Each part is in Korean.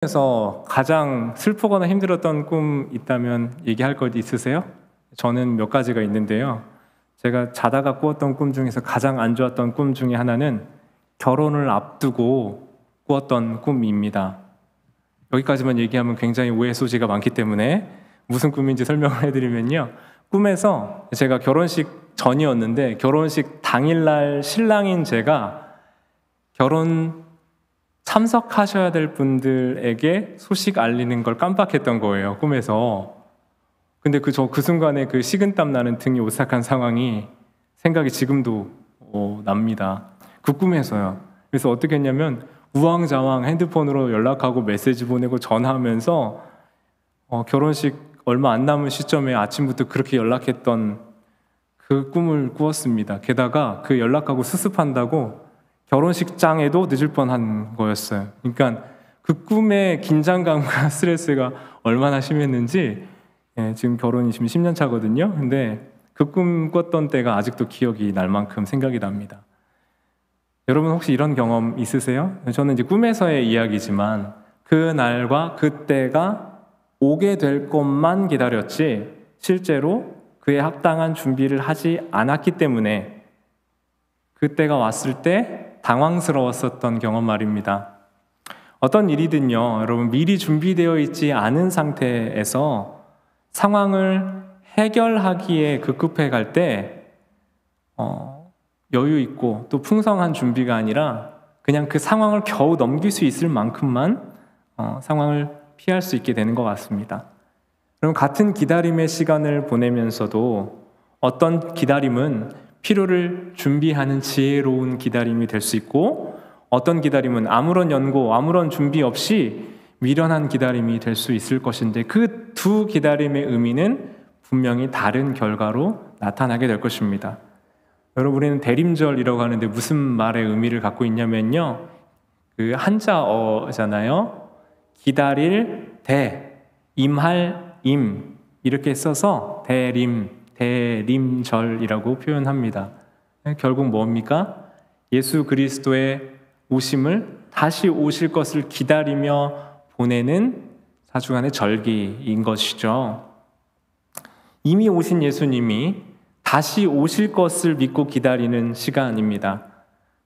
그래서 가장 슬프거나 힘들었던 꿈 있다면 얘기할 것 있으세요? 저는 몇 가지가 있는데요. 제가 자다가 꾸었던 꿈 중에서 가장 안 좋았던 꿈 중에 하나는 결혼을 앞두고 꾸었던 꿈입니다. 여기까지만 얘기하면 굉장히 오해 소지가 많기 때문에 무슨 꿈인지 설명을 해드리면요. 꿈에서 제가 결혼식 전이었는데 결혼식 당일날 신랑인 제가 결혼 참석하셔야 될 분들에게 소식 알리는 걸 깜빡했던 거예요, 꿈에서. 근데 그 저 그 순간에 그 식은땀 나는 등이 오싹한 상황이 생각이 지금도 어, 납니다. 그 꿈에서요. 그래서 어떻게 했냐면 우왕좌왕 핸드폰으로 연락하고 메시지 보내고 전화하면서 어, 결혼식 얼마 안 남은 시점에 아침부터 그렇게 연락했던 그 꿈을 꾸었습니다. 게다가 그 연락하고 수습한다고 결혼식장에도 늦을 뻔한 거였어요. 그러니까 그 꿈의 긴장감과 스트레스가 얼마나 심했는지 예, 지금 결혼이 지금 10년 차거든요. 근데 그 꿈 꿨던 때가 아직도 기억이 날 만큼 생각이 납니다. 여러분 혹시 이런 경험 있으세요? 저는 이제 꿈에서의 이야기지만 그 날과 그 때가 오게 될 것만 기다렸지 실제로 그에 합당한 준비를 하지 않았기 때문에 그때가 왔을 때 당황스러웠었던 경험 말입니다. 어떤 일이든요, 여러분 미리 준비되어 있지 않은 상태에서 상황을 해결하기에 급급해 갈때 어, 여유 있고 또 풍성한 준비가 아니라 그냥 그 상황을 겨우 넘길 수 있을 만큼만 어, 상황을 피할 수 있게 되는 것 같습니다. 그럼 같은 기다림의 시간을 보내면서도 어떤 기다림은 필요를 준비하는 지혜로운 기다림이 될 수 있고 어떤 기다림은 아무런 연고, 아무런 준비 없이 미련한 기다림이 될 수 있을 것인데 그 두 기다림의 의미는 분명히 다른 결과로 나타나게 될 것입니다. 여러분, 우리는 대림절이라고 하는데 무슨 말의 의미를 갖고 있냐면요. 그 한자어잖아요. 기다릴 대, 임할 임. 이렇게 써서 대림. 대림절이라고 표현합니다. 결국 뭡니까? 예수 그리스도의 오심을 다시 오실 것을 기다리며 보내는 사주간의 절기인 것이죠. 이미 오신 예수님이 다시 오실 것을 믿고 기다리는 시간입니다.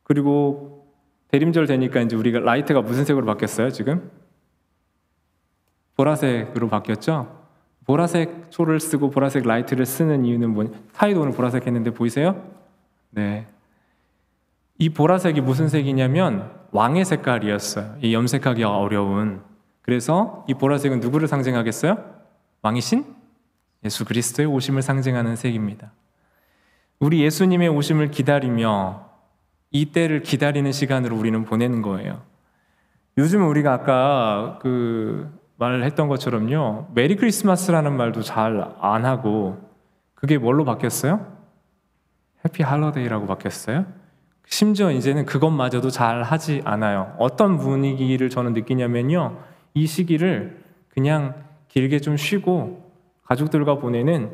그리고 대림절 되니까 이제 우리가 라이트가 무슨 색으로 바뀌었어요, 지금? 보라색으로 바뀌었죠? 보라색 초를 쓰고 보라색 라이트를 쓰는 이유는 뭐냐? 타이도 오늘 보라색 했는데 보이세요? 네. 이 보라색이 무슨 색이냐면 왕의 색깔이었어요. 이 염색하기 어려운. 그래서 이 보라색은 누구를 상징하겠어요? 왕이신 예수 그리스도의 오심을 상징하는 색입니다. 우리 예수님의 오심을 기다리며 이 때를 기다리는 시간으로 우리는 보내는 거예요. 요즘 우리가 아까 그 말했던 을 것처럼요. 메리 크리스마스라는 말도 잘 안 하고 그게 뭘로 바뀌었어요? 해피 할러데이라고 바뀌었어요. 심지어 이제는 그것마저도 잘 하지 않아요. 어떤 분위기를 저는 느끼냐면요. 이 시기를 그냥 길게 좀 쉬고 가족들과 보내는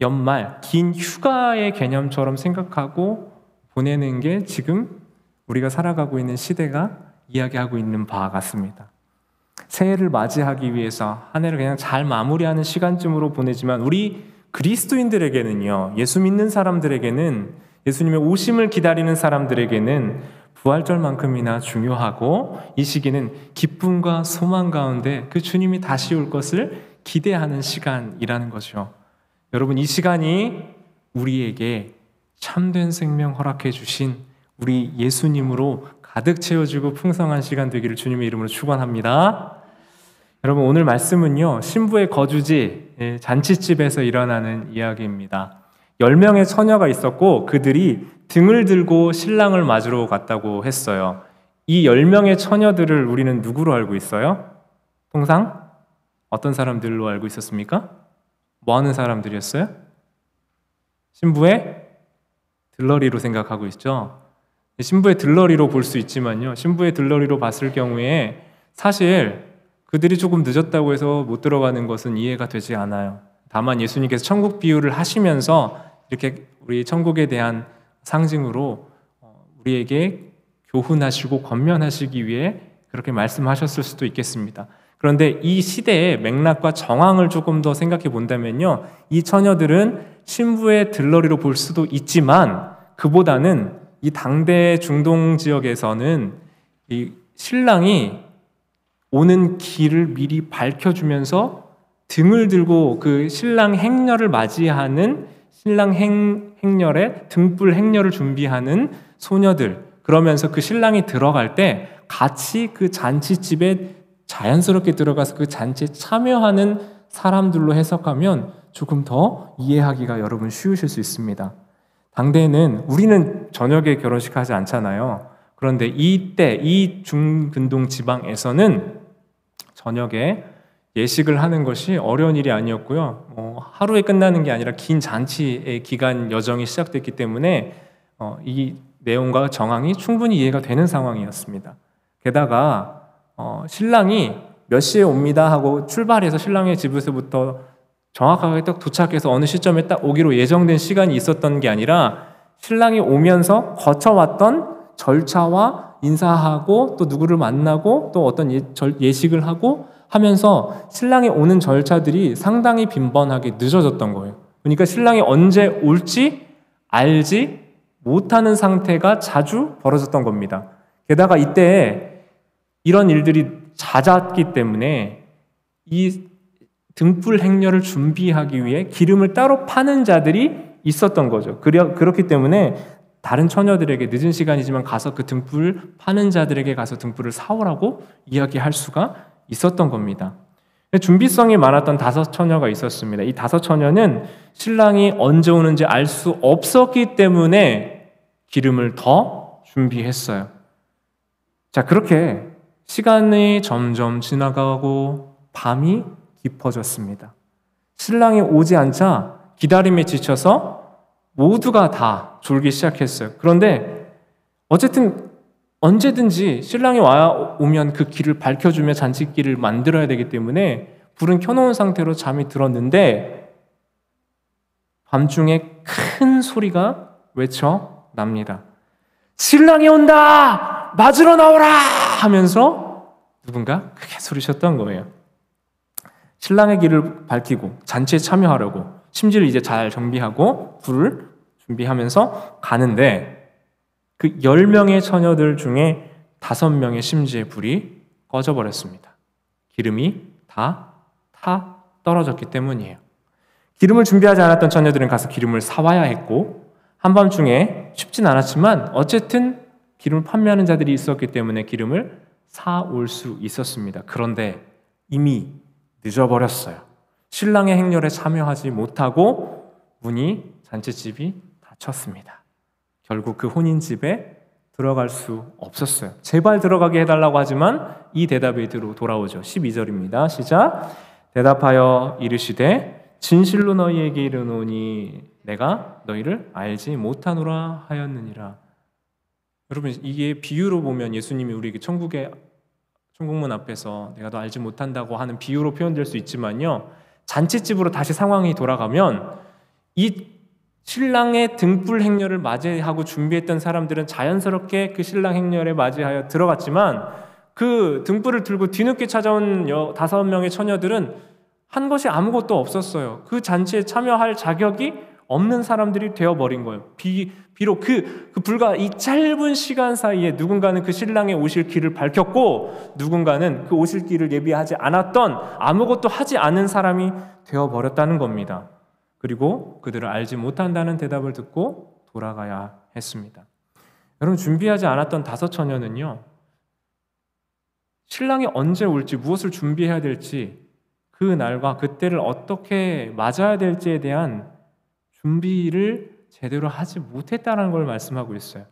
연말, 긴 휴가의 개념처럼 생각하고 보내는 게 지금 우리가 살아가고 있는 시대가 이야기하고 있는 바 같습니다. 새해를 맞이하기 위해서 한 해를 그냥 잘 마무리하는 시간쯤으로 보내지만 우리 그리스도인들에게는요, 예수 믿는 사람들에게는 예수님의 오심을 기다리는 사람들에게는 부활절만큼이나 중요하고 이 시기는 기쁨과 소망 가운데 그 주님이 다시 올 것을 기대하는 시간이라는 것 거죠. 여러분, 이 시간이 우리에게 참된 생명 허락해 주신 우리 예수님으로 가득 채워주고 풍성한 시간 되기를 주님의 이름으로 축원합니다. 여러분 오늘 말씀은요 신부의 거주지 예, 잔치집에서 일어나는 이야기입니다. 1명의 처녀가 있었고 그들이 등을 들고 신랑을 맞으러 갔다고 했어요. 이1명의 처녀들을 우리는 누구로 알고 있어요? 통상 어떤 사람들로 알고 있었습니까? 뭐 하는 사람들이었어요? 신부의 들러리로 생각하고 있죠. 신부의 들러리로 볼 수 있지만요. 신부의 들러리로 봤을 경우에 사실 그들이 조금 늦었다고 해서 못 들어가는 것은 이해가 되지 않아요. 다만 예수님께서 천국 비유를 하시면서 이렇게 우리 천국에 대한 상징으로 어, 우리에게 교훈하시고 권면하시기 위해 그렇게 말씀하셨을 수도 있겠습니다. 그런데 이 시대의 맥락과 정황을 조금 더 생각해 본다면요. 이 처녀들은 신부의 들러리로 볼 수도 있지만 그보다는 이 당대 중동 지역에서는 이 신랑이 오는 길을 미리 밝혀주면서 등을 들고 그 신랑 행렬을 맞이하는 신랑 행, 행렬에 등불 행렬을 준비하는 소녀들 그러면서 그 신랑이 들어갈 때 같이 그 잔치집에 자연스럽게 들어가서 그 잔치에 참여하는 사람들로 해석하면 조금 더 이해하기가 여러분 쉬우실 수 있습니다. 당대에는 우리는 저녁에 결혼식 하지 않잖아요. 그런데 이때 이 중근동 지방에서는 저녁에 예식을 하는 것이 어려운 일이 아니었고요. 어, 하루에 끝나는 게 아니라 긴 잔치의 기간 여정이 시작됐기 때문에 어, 이 내용과 정황이 충분히 이해가 되는 상황이었습니다. 게다가 어, 신랑이 몇 시에 옵니다 하고 출발해서 신랑의 집에서부터 정확하게 딱 도착해서 어느 시점에 딱 오기로 예정된 시간이 있었던 게 아니라 신랑이 오면서 거쳐왔던 절차와 인사하고 또 누구를 만나고 또 어떤 예, 예식을 하고 하면서 신랑이 오는 절차들이 상당히 빈번하게 늦어졌던 거예요. 그러니까 신랑이 언제 올지 알지 못하는 상태가 자주 벌어졌던 겁니다. 게다가 이때 이런 일들이 잦았기 때문에 이 등불 행렬을 준비하기 위해 기름을 따로 파는 자들이 있었던 거죠. 그렇기 때문에 다른 처녀들에게 늦은 시간이지만 가서 그 등불 파는 자들에게 가서 등불을 사오라고 이야기할 수가 있었던 겁니다. 준비성이 많았던 다섯 처녀가 있었습니다. 이 다섯 처녀는 신랑이 언제 오는지 알 수 없었기 때문에 기름을 더 준비했어요. 자, 그렇게 시간이 점점 지나가고 밤이 깊어졌습니다. 신랑이 오지 않자 기다림에 지쳐서 모두가 다 졸기 시작했어요. 그런데 어쨌든 언제든지 신랑이 와 오면 그 길을 밝혀주며 잔치길을 만들어야 되기 때문에 불은 켜놓은 상태로 잠이 들었는데 밤중에 큰 소리가 외쳐 납니다. 신랑이 온다! 맞으러 나오라! 하면서 누군가 크게 소리쳤던 거예요. 신랑의 길을 밝히고 잔치에 참여하려고 심지를 이제 잘 정비하고 불을 준비하면서 가는데 그 10명의 처녀들 중에 5명의 심지의 불이 꺼져버렸습니다. 기름이 다 타 떨어졌기 때문이에요. 기름을 준비하지 않았던 처녀들은 가서 기름을 사와야 했고 한밤중에 쉽진 않았지만 어쨌든 기름을 판매하는 자들이 있었기 때문에 기름을 사올 수 있었습니다. 그런데 이미 늦어버렸어요. 신랑의 행렬에 참여하지 못하고 문이 잔치집이 닫혔습니다. 결국 그 혼인집에 들어갈 수 없었어요. 제발 들어가게 해달라고 하지만 이 대답이 돌아오죠. 12절입니다. 시작. 대답하여 이르시되 진실로 너희에게 이르노니 내가 너희를 알지 못하노라 하였느니라. 여러분 이게 비유로 보면 예수님이 우리에게 천국에 총국문 앞에서 내가 너 알지 못한다고 하는 비유로 표현될 수 있지만요. 잔치집으로 다시 상황이 돌아가면 이 신랑의 등불 행렬을 맞이하고 준비했던 사람들은 자연스럽게 그 신랑 행렬에 맞이하여 들어갔지만 그 등불을 들고 뒤늦게 찾아온 다섯 명의 처녀들은 한 것이 아무것도 없었어요. 그 잔치에 참여할 자격이 없는 사람들이 되어버린 거예요. 비, 비록 그, 그 불과 이 짧은 시간 사이에 누군가는 그 신랑의 오실 길을 밝혔고 누군가는 그 오실 길을 예비하지 않았던 아무것도 하지 않은 사람이 되어버렸다는 겁니다. 그리고 그들을 알지 못한다는 대답을 듣고 돌아가야 했습니다. 여러분, 준비하지 않았던 다섯 처녀는요, 신랑이 언제 올지 무엇을 준비해야 될지 그 날과 그때를 어떻게 맞아야 될지에 대한 준비를 제대로 하지 못했다는 걸 말씀하고 있어요.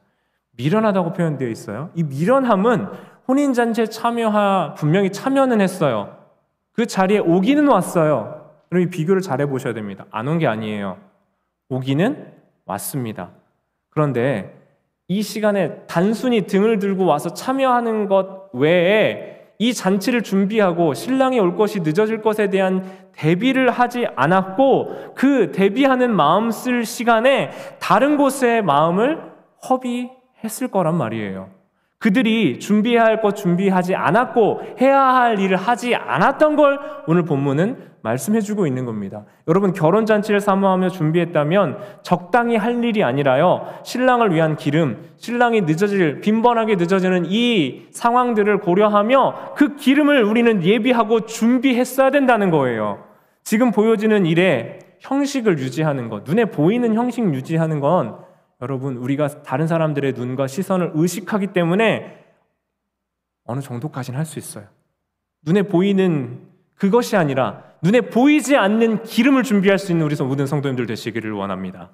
미련하다고 표현되어 있어요. 이 미련함은 혼인 잔치에 참여하 분명히 참여는 했어요. 그 자리에 오기는 왔어요. 그럼 이 비교를 잘해 보셔야 됩니다. 안 온 게 아니에요. 오기는 왔습니다. 그런데 이 시간에 단순히 등을 들고 와서 참여하는 것 외에 이 잔치를 준비하고 신랑이 올 것이 늦어질 것에 대한 대비를 하지 않았고 그 대비하는 마음 쓸 시간에 다른 곳의 마음을 허비했을 거란 말이에요. 그들이 준비해야 할 것 준비하지 않았고 해야 할 일을 하지 않았던 걸 오늘 본문은 말씀해주고 있는 겁니다. 여러분 결혼 잔치를 사모하며 준비했다면 적당히 할 일이 아니라요 신랑을 위한 기름, 신랑이 늦어질 빈번하게 늦어지는 이 상황들을 고려하며 그 기름을 우리는 예비하고 준비했어야 된다는 거예요. 지금 보여지는 일에 형식을 유지하는 것, 눈에 보이는 형식 유지하는 건 여러분, 우리가 다른 사람들의 눈과 시선을 의식하기 때문에 어느 정도까지는 할수 있어요. 눈에 보이는 그것이 아니라 눈에 보이지 않는 기름을 준비할 수 있는 우리 모든 성도님들 되시기를 원합니다.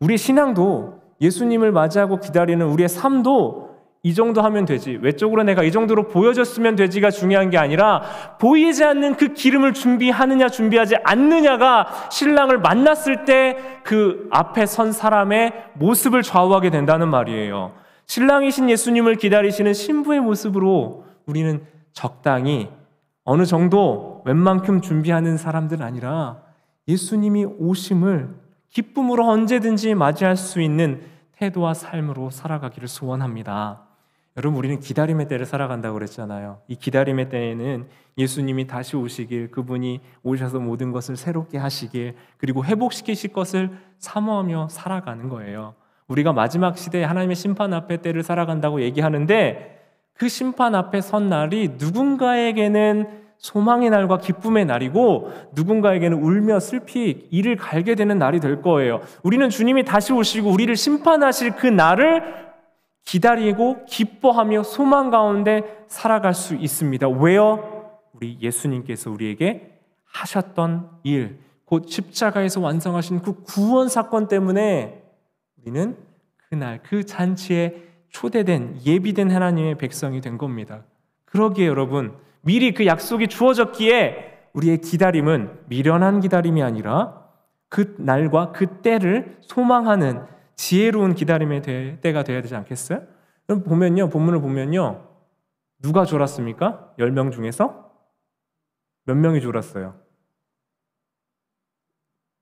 우리의 신앙도 예수님을 맞이하고 기다리는 우리의 삶도 이 정도 하면 되지. 외적으로 내가 이 정도로 보여졌으면 되지가 중요한 게 아니라 보이지 않는 그 기름을 준비하느냐 준비하지 않느냐가 신랑을 만났을 때 그 앞에 선 사람의 모습을 좌우하게 된다는 말이에요. 신랑이신 예수님을 기다리시는 신부의 모습으로 우리는 적당히 어느 정도 웬만큼 준비하는 사람들 아니라 예수님이 오심을 기쁨으로 언제든지 맞이할 수 있는 태도와 삶으로 살아가기를 소원합니다. 여러분 우리는 기다림의 때를 살아간다고 그랬잖아요. 이 기다림의 때에는 예수님이 다시 오시길 그분이 오셔서 모든 것을 새롭게 하시길 그리고 회복시키실 것을 사모하며 살아가는 거예요. 우리가 마지막 시대에 하나님의 심판 앞에 때를 살아간다고 얘기하는데 그 심판 앞에 선 날이 누군가에게는 소망의 날과 기쁨의 날이고 누군가에게는 울며 슬피 이를 갈게 되는 날이 될 거예요. 우리는 주님이 다시 오시고 우리를 심판하실 그 날을 기다리고 기뻐하며 소망 가운데 살아갈 수 있습니다. 왜요? 우리 예수님께서 우리에게 하셨던 일, 곧 십자가에서 완성하신 그 구원 사건 때문에 우리는 그날 그 잔치에 초대된 예비된 하나님의 백성이 된 겁니다. 그러기에 여러분 미리 그 약속이 주어졌기에 우리의 기다림은 미련한 기다림이 아니라 그 날과 그 때를 소망하는 지혜로운 기다림의 때가 돼야 되지 않겠어요? 그럼 보면요, 본문을 보면요, 누가 졸았습니까? 10명 중에서 몇 명이 졸았어요?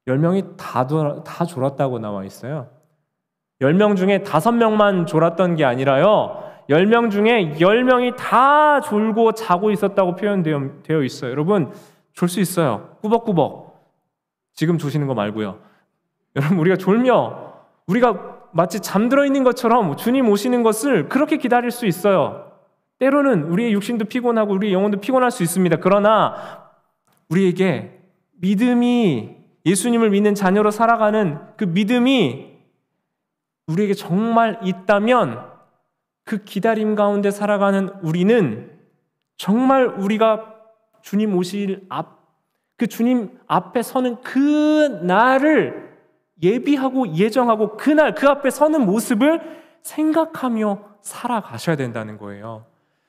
10명이 다, 다 졸았다고 나와 있어요. 10명 중에 5명만 졸았던 게 아니라요. 10명 중에 10명이 다 졸고 자고 있었다고 표현되어 있어요. 여러분, 졸 수 있어요. 꾸벅꾸벅. 지금 조시는 거 말고요. 여러분, 우리가 졸며 우리가 마치 잠들어 있는 것처럼 주님 오시는 것을 그렇게 기다릴 수 있어요. 때로는 우리의 육신도 피곤하고 우리의 영혼도 피곤할 수 있습니다. 그러나 우리에게 믿음이 예수님을 믿는 자녀로 살아가는 그 믿음이 우리에게 정말 있다면 그 기다림 가운데 살아가는 우리는 정말 우리가 주님 오실 앞, 그 주님 앞에 서는 그 날을 예비하고 예정하고 그날 그 앞에 서는 모습을 생각하며 살아가셔야 된다는 거예요.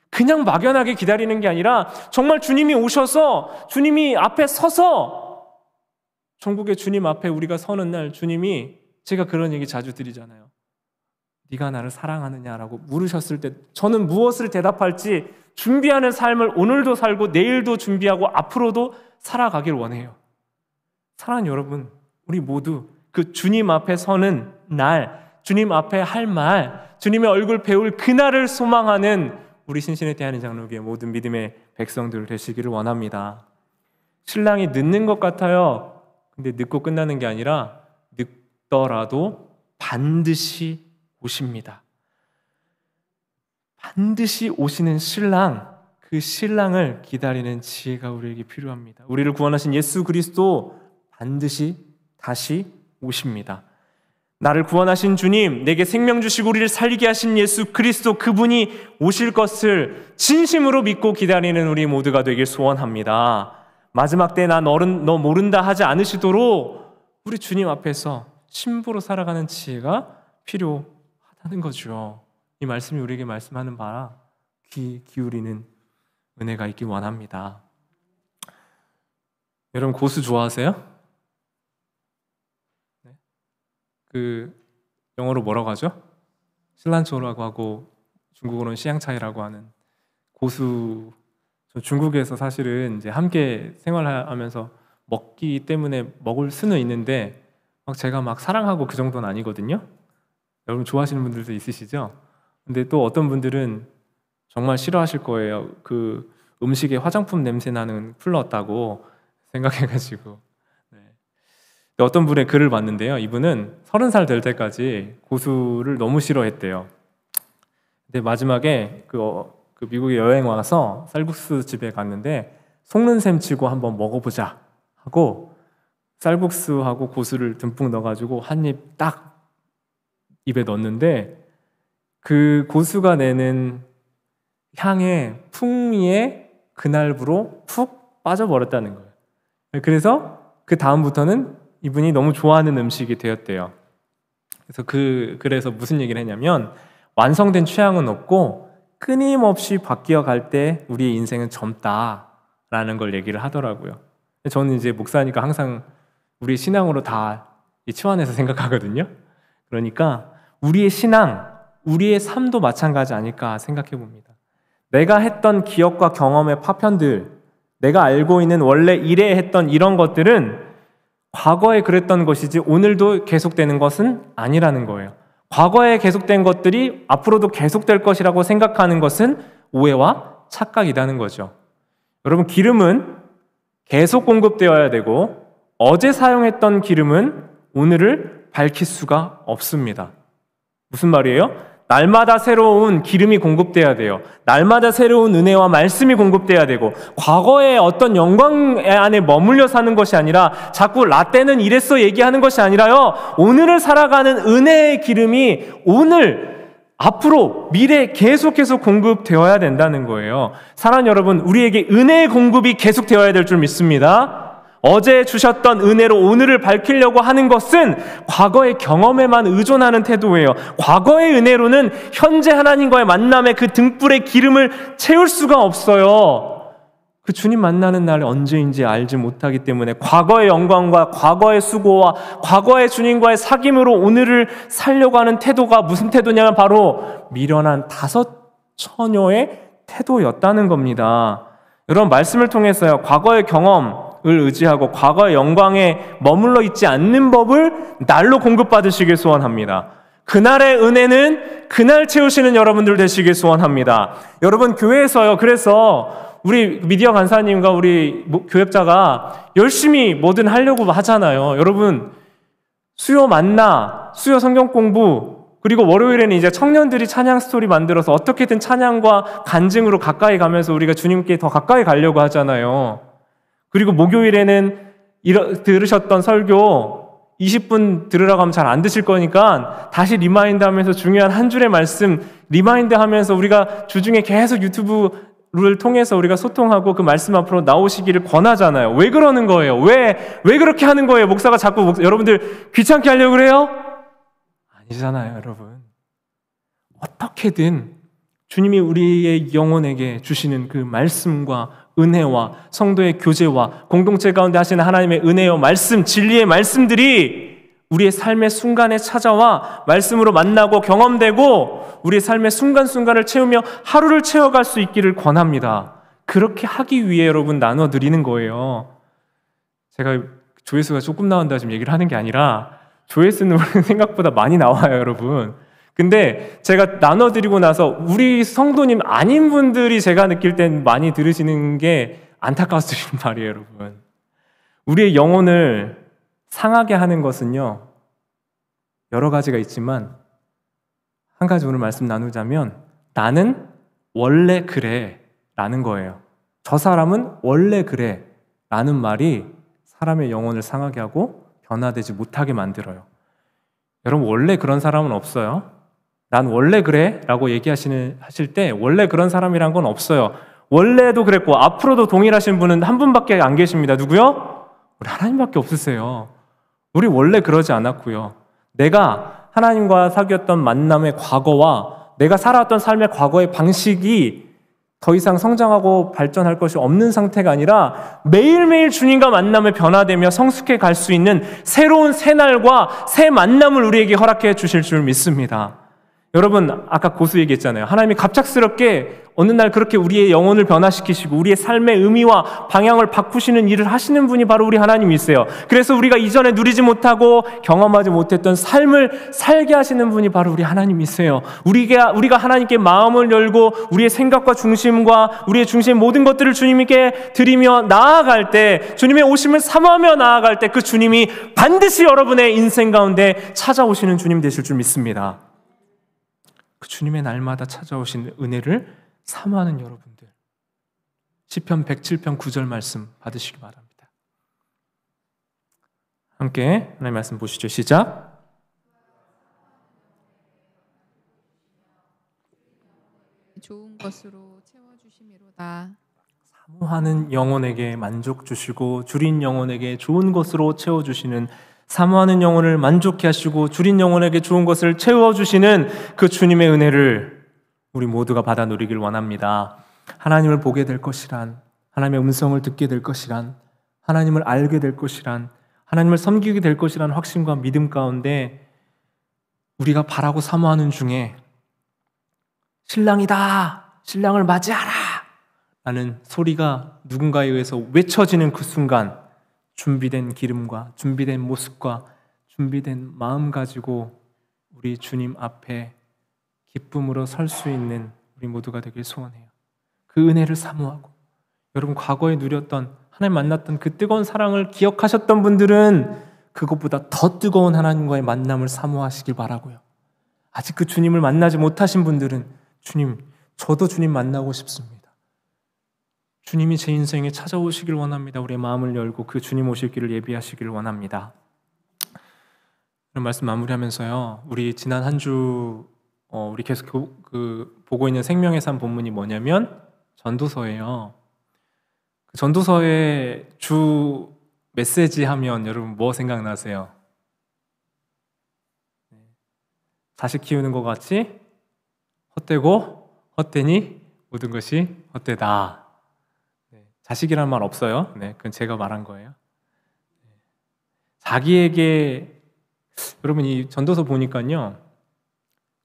그냥 막연하게 기다리는 게 아니라 정말 주님이 오셔서 주님이 앞에 서서 전국의 주님 앞에 우리가 서는 날 주님이 제가 그런 얘기 자주 드리잖아요. 네가 나를 사랑하느냐라고 물으셨을 때 저는 무엇을 대답할지 준비하는 삶을 오늘도 살고 내일도 준비하고 앞으로도 살아가길 원해요. 사랑하는 여러분, 우리 모두 그 주님 앞에 서는 날, 주님 앞에 할 말, 주님의 얼굴 배울 그날을 소망하는 우리 신신에 대한 장로교의 모든 믿음의 백성들 되시기를 원합니다. 신랑이 늦는 것 같아요. 근데 늦고 끝나는 게 아니라 늦더라도 반드시 오십니다. 반드시 오시는 신랑, 그 신랑을 기다리는 지혜가 우리에게 필요합니다. 우리를 구원하신 예수 그리스도 반드시 다시 오십니다. 나를 구원하신 주님, 내게 생명 주시고 우리를 살리게 하신 예수 그리스도 그분이 오실 것을 진심으로 믿고 기다리는 우리 모두가 되길 소원합니다. 마지막 때난 어른 너 모른다 하지 않으시도록 우리 주님 앞에서 신부로 살아가는 지혜가 필요하다는 거죠. 이 말씀이 우리에게 말씀하는 바라 귀 기울이는 은혜가 있길 원합니다. 여러분 고수 좋아하세요? 그 영어로 뭐라고 하죠? 신란초라고 하고 중국어로는 시향차이라고 하는 고수 저 중국에서 사실은 이제 함께 생활하면서 먹기 때문에 먹을 수는 있는데 막 제가 막 사랑하고 그 정도는 아니거든요. 여러분 좋아하시는 분들도 있으시죠? 근데 또 어떤 분들은 정말 싫어하실 거예요. 그 음식에 화장품 냄새 나는 풀렀다고 생각해가지고 네, 어떤 분의 글을 봤는데요. 이분은 서른 살 될 때까지 고수를 너무 싫어했대요. 근데 마지막에 그, 어, 그 미국에 여행 와서 쌀국수 집에 갔는데 속는 셈 치고 한번 먹어보자 하고 쌀국수하고 고수를 듬뿍 넣어가지고 한 입 딱 입에 넣었는데 그 고수가 내는 향의 풍미에 그날부로 푹 빠져버렸다는 거예요. 네, 그래서 그 다음부터는 이분이 너무 좋아하는 음식이 되었대요. 그래서 그 그래서 무슨 얘기를 했냐면 완성된 취향은 없고 끊임없이 바뀌어 갈 때 우리의 인생은 젊다라는 걸 얘기를 하더라고요. 저는 이제 목사니까 항상 우리 신앙으로 다 치환해서 생각하거든요. 그러니까 우리의 신앙, 우리의 삶도 마찬가지 아닐까 생각해 봅니다. 내가 했던 기억과 경험의 파편들, 내가 알고 있는 원래 이래 했던 이런 것들은 과거에 그랬던 것이지 오늘도 계속되는 것은 아니라는 거예요. 과거에 계속된 것들이 앞으로도 계속될 것이라고 생각하는 것은 오해와 착각이라는 거죠. 여러분, 기름은 계속 공급되어야 되고 어제 사용했던 기름은 오늘을 밝힐 수가 없습니다. 무슨 말이에요? 날마다 새로운 기름이 공급돼야 돼요. 날마다 새로운 은혜와 말씀이 공급돼야 되고 과거의 어떤 영광 안에 머물려 사는 것이 아니라 자꾸 라떼는 이랬어 얘기하는 것이 아니라요. 오늘을 살아가는 은혜의 기름이 오늘 앞으로 미래 계속해서 공급되어야 된다는 거예요. 사랑 여러분, 우리에게 은혜의 공급이 계속되어야 될 줄 믿습니다. 어제 주셨던 은혜로 오늘을 밝히려고 하는 것은 과거의 경험에만 의존하는 태도예요. 과거의 은혜로는 현재 하나님과의 만남에 그 등불의 기름을 채울 수가 없어요. 그 주님 만나는 날 언제인지 알지 못하기 때문에 과거의 영광과 과거의 수고와 과거의 주님과의 사귐으로 오늘을 살려고 하는 태도가 무슨 태도냐면 바로 미련한 다섯 처녀의 태도였다는 겁니다. 여러분 말씀을 통해서요. 과거의 경험 을 의지하고 과거의 영광에 머물러 있지 않는 법을 날로 공급받으시길 소원합니다. 그날의 은혜는 그날 채우시는 여러분들 되시길 소원합니다. 여러분 교회에서요. 그래서 우리 미디어 간사님과 우리 교역자가 열심히 뭐든 하려고 하잖아요. 여러분 수요 만나, 수요 성경 공부, 그리고 월요일에는 이제 청년들이 찬양 스토리 만들어서 어떻게든 찬양과 간증으로 가까이 가면서 우리가 주님께 더 가까이 가려고 하잖아요. 그리고 목요일에는 들으셨던 설교 20분 들으라고 하면 잘 안 드실 거니까 다시 리마인드 하면서 중요한 한 줄의 말씀 리마인드 하면서 우리가 주중에 계속 유튜브를 통해서 우리가 소통하고 그 말씀 앞으로 나오시기를 권하잖아요. 왜 그러는 거예요? 왜, 왜 그렇게 하는 거예요? 목사가 자꾸 목사, 여러분들 귀찮게 하려고 그래요? 아니잖아요, 여러분. 어떻게든 주님이 우리의 영혼에게 주시는 그 말씀과 은혜와 성도의 교제와 공동체 가운데 하시는 하나님의 은혜와 말씀, 진리의 말씀들이 우리의 삶의 순간에 찾아와 말씀으로 만나고 경험되고 우리의 삶의 순간순간을 채우며 하루를 채워갈 수 있기를 권합니다. 그렇게 하기 위해 여러분 나눠드리는 거예요. 제가 조회수가 조금 나온다 지금 얘기를 하는 게 아니라 조회수는 생각보다 많이 나와요, 여러분. 근데 제가 나눠드리고 나서 우리 성도님 아닌 분들이 제가 느낄 땐 많이 들으시는 게 안타까워지는 말이에요, 여러분. 우리의 영혼을 상하게 하는 것은요, 여러 가지가 있지만, 한 가지 오늘 말씀 나누자면, 나는 원래 그래. 라는 거예요. 저 사람은 원래 그래. 라는 말이 사람의 영혼을 상하게 하고 변화되지 못하게 만들어요. 여러분, 원래 그런 사람은 없어요. 난 원래 그래? 라고 얘기하시는, 하실 때, 원래 그런 사람이란 건 없어요. 원래도 그랬고, 앞으로도 동일하신 분은 한 분밖에 안 계십니다. 누구요? 우리 하나님밖에 없으세요. 우리 원래 그러지 않았고요. 내가 하나님과 사귀었던 만남의 과거와 내가 살아왔던 삶의 과거의 방식이 더 이상 성장하고 발전할 것이 없는 상태가 아니라 매일매일 주님과 만남에 변화되며 성숙해 갈 수 있는 새로운 새날과 새 만남을 우리에게 허락해 주실 줄 믿습니다. 여러분, 아까 고수 얘기했잖아요. 하나님이 갑작스럽게 어느 날 그렇게 우리의 영혼을 변화시키시고 우리의 삶의 의미와 방향을 바꾸시는 일을 하시는 분이 바로 우리 하나님이세요. 그래서 우리가 이전에 누리지 못하고 경험하지 못했던 삶을 살게 하시는 분이 바로 우리 하나님이세요. 우리가, 우리가 하나님께 마음을 열고 우리의 생각과 중심과 우리의 중심 모든 것들을 주님께 드리며 나아갈 때 주님의 오심을 삼하며 나아갈 때 그 주님이 반드시 여러분의 인생 가운데 찾아오시는 주님 되실 줄 믿습니다. 그 주님의 날마다 찾아오신 은혜를 사모하는 여러분들 시편 107편 9절 말씀 받으시기 바랍니다. 함께 하나님 말씀 보시죠. 시작. 좋은 것으로 채워 주심이로다. 사모하는 영혼에게 만족 주시고 줄인 영혼에게 좋은 것으로 채워 주시는 사모하는 영혼을 만족해 하시고 줄인 영혼에게 좋은 것을 채워주시는 그 주님의 은혜를 우리 모두가 받아 누리길 원합니다. 하나님을 보게 될 것이란, 하나님의 음성을 듣게 될 것이란, 하나님을 알게 될 것이란, 하나님을 섬기게 될 것이란 확신과 믿음 가운데 우리가 바라고 사모하는 중에 신랑이다! 신랑을 맞이하라! 라는 소리가 누군가에 의해서 외쳐지는 그 순간 준비된 기름과 준비된 모습과 준비된 마음 가지고 우리 주님 앞에 기쁨으로 설 수 있는 우리 모두가 되길 소원해요. 그 은혜를 사모하고 여러분 과거에 누렸던 하나님 만났던 그 뜨거운 사랑을 기억하셨던 분들은 그것보다 더 뜨거운 하나님과의 만남을 사모하시길 바라고요. 아직 그 주님을 만나지 못하신 분들은 주님, 저도 주님 만나고 싶습니다. 주님이 제 인생에 찾아오시길 원합니다. 우리의 마음을 열고 그 주님 오실 길을 예비하시길 원합니다. 이런 말씀 마무리하면서요. 우리 지난 한주 어, 우리 계속 그, 그, 보고 있는 생명의 삶 본문이 뭐냐면 전도서예요. 그 전도서의 주 메시지 하면 여러분 뭐 생각나세요? 자식 키우는 것 같이 헛되고 헛되니 모든 것이 헛되다. 자식이란 말 없어요. 네, 그건 제가 말한 거예요. 자기에게 여러분 이 전도서 보니까요.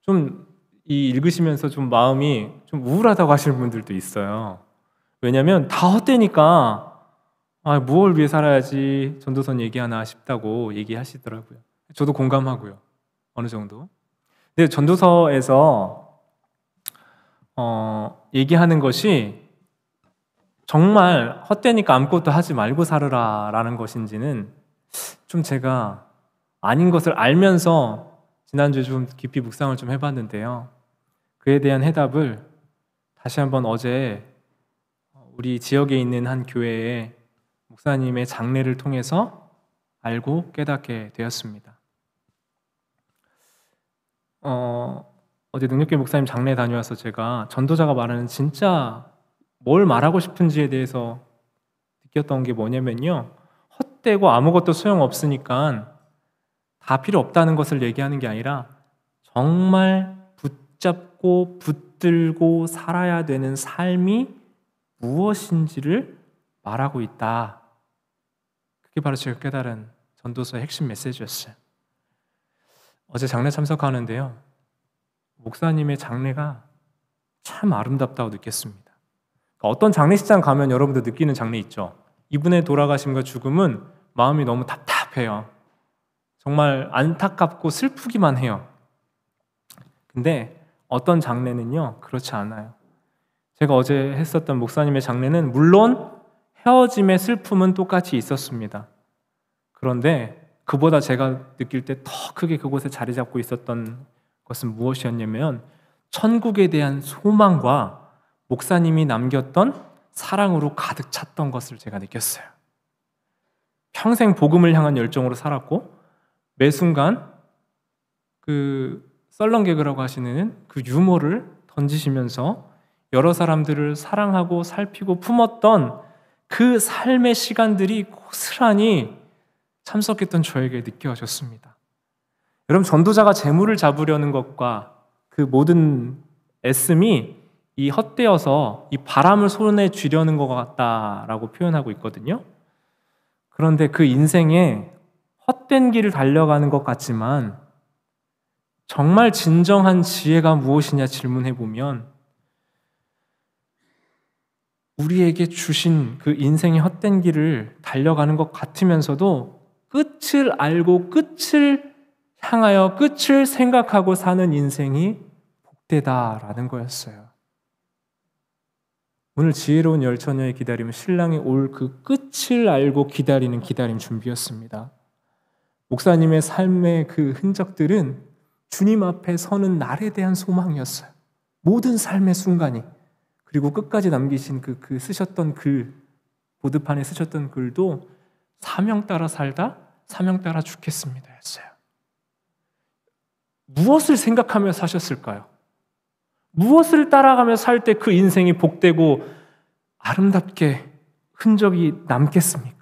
좀 이 읽으시면서 좀 마음이 좀 우울하다고 하시는 분들도 있어요. 왜냐면 다 헛되니까 아, 무엇을 위해 살아야지 전도선 얘기하나 싶다고 얘기하시더라고요. 저도 공감하고요. 어느 정도. 근데 전도서에서 어, 얘기하는 것이 정말 헛되니까 아무것도 하지 말고 살으라라는 것인지는 좀 제가 아닌 것을 알면서 지난주에 좀 깊이 묵상을 좀 해봤는데요. 그에 대한 해답을 다시 한번 어제 우리 지역에 있는 한 교회의 목사님의 장례를 통해서 알고 깨닫게 되었습니다. 어, 어제 능력계 목사님 장례 다녀와서 제가 전도자가 말하는 진짜 뭘 말하고 싶은지에 대해서 느꼈던 게 뭐냐면요. 헛되고 아무것도 소용없으니까 다 필요 없다는 것을 얘기하는 게 아니라 정말 붙잡고 붙들고 살아야 되는 삶이 무엇인지를 말하고 있다. 그게 바로 제가 깨달은 전도서의 핵심 메시지였어요. 어제 장례 참석하는데요. 목사님의 장례가 참 아름답다고 느꼈습니다. 그러니까 어떤 장례식장 가면 여러분들 느끼는 장례 있죠. 이분의 돌아가심과 죽음은 마음이 너무 답답해요. 정말 안타깝고 슬프기만 해요. 근데 어떤 장례는요, 그렇지 않아요. 제가 어제 했었던 목사님의 장례는 물론 헤어짐의 슬픔은 똑같이 있었습니다. 그런데 그보다 제가 느낄 때 더 크게 그곳에 자리 잡고 있었던 것은 무엇이었냐면 천국에 대한 소망과 목사님이 남겼던 사랑으로 가득 찼던 것을 제가 느꼈어요. 평생 복음을 향한 열정으로 살았고 매 순간 그 썰렁개그라고 하시는 그 유머를 던지시면서 여러 사람들을 사랑하고 살피고 품었던 그 삶의 시간들이 고스란히 참석했던 저에게 느껴졌습니다. 여러분 전도자가 재물을 잡으려는 것과 그 모든 애씀이 이 헛되어서 이 바람을 손에 쥐려는 것 같다라고 표현하고 있거든요. 그런데 그 인생에 헛된 길을 달려가는 것 같지만 정말 진정한 지혜가 무엇이냐 질문해 보면 우리에게 주신 그 인생의 헛된 길을 달려가는 것 같으면서도 끝을 알고 끝을 향하여 끝을 생각하고 사는 인생이 복되다라는 거였어요. 오늘 지혜로운 열처녀의 기다림은 신랑이 올 그 끝을 알고 기다리는 기다림 준비였습니다. 목사님의 삶의 그 흔적들은 주님 앞에 서는 날에 대한 소망이었어요. 모든 삶의 순간이 그리고 끝까지 남기신 그, 그 쓰셨던 글 보드판에 쓰셨던 글도 사명 따라 살다 사명 따라 죽겠습니다였어요. 무엇을 생각하며 사셨을까요? 무엇을 따라가며 살 때 그 인생이 복되고 아름답게 흔적이 남겠습니까?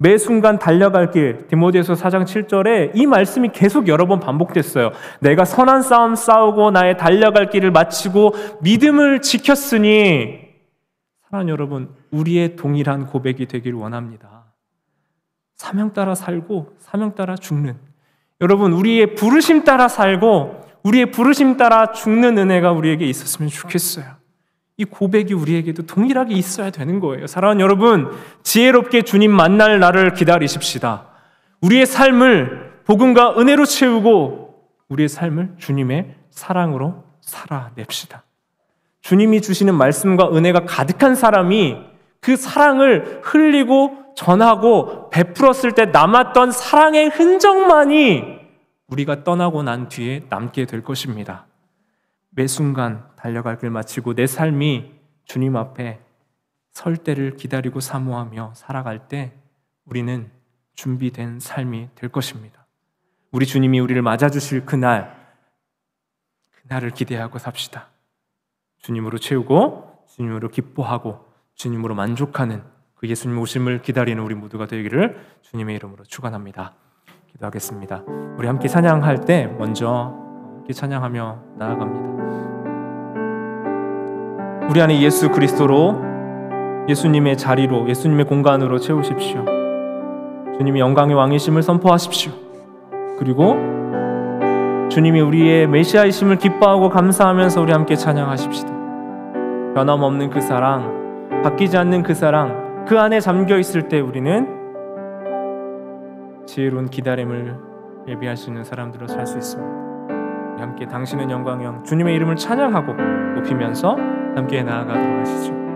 매 순간 달려갈 길, 디모데서 4장 7절에 이 말씀이 계속 여러 번 반복됐어요. 내가 선한 싸움 싸우고 나의 달려갈 길을 마치고 믿음을 지켰으니, 사랑 여러분, 우리의 동일한 고백이 되길 원합니다. 사명 따라 살고, 사명 따라 죽는. 여러분, 우리의 부르심 따라 살고, 우리의 부르심 따라 죽는 은혜가 우리에게 있었으면 좋겠어요. 이 고백이 우리에게도 동일하게 있어야 되는 거예요. 사랑하는 여러분, 지혜롭게 주님 만날 날을 기다리십시다. 우리의 삶을 복음과 은혜로 채우고 우리의 삶을 주님의 사랑으로 살아냅시다. 주님이 주시는 말씀과 은혜가 가득한 사람이 그 사랑을 흘리고 전하고 베풀었을 때 남았던 사랑의 흔적만이 우리가 떠나고 난 뒤에 남게 될 것입니다. 매 순간 달려갈 길 마치고 내 삶이 주님 앞에 설 때를 기다리고 사모하며 살아갈 때 우리는 준비된 삶이 될 것입니다. 우리 주님이 우리를 맞아주실 그날, 그날을 기대하고 삽시다. 주님으로 채우고, 주님으로 기뻐하고, 주님으로 만족하는 그 예수님 오심을 기다리는 우리 모두가 되기를 주님의 이름으로 축원합니다. 기도하겠습니다. 우리 함께 찬양할 때 먼저 함께 찬양하며 나아갑니다. 우리 안에 예수 그리스도로 예수님의 자리로 예수님의 공간으로 채우십시오. 주님이 영광의 왕이심을 선포하십시오. 그리고 주님이 우리의 메시아이심을 기뻐하고 감사하면서 우리 함께 찬양하십시다. 변함없는 그 사랑, 바뀌지 않는 그 사랑, 그 안에 잠겨 있을 때 우리는 지혜로운 기다림을 예비할 수 있는 사람들로 살 수 있습니다. 함께 당신은 영광영 주님의 이름을 찬양하고 높이면서 함께 나아가도록 하시죠.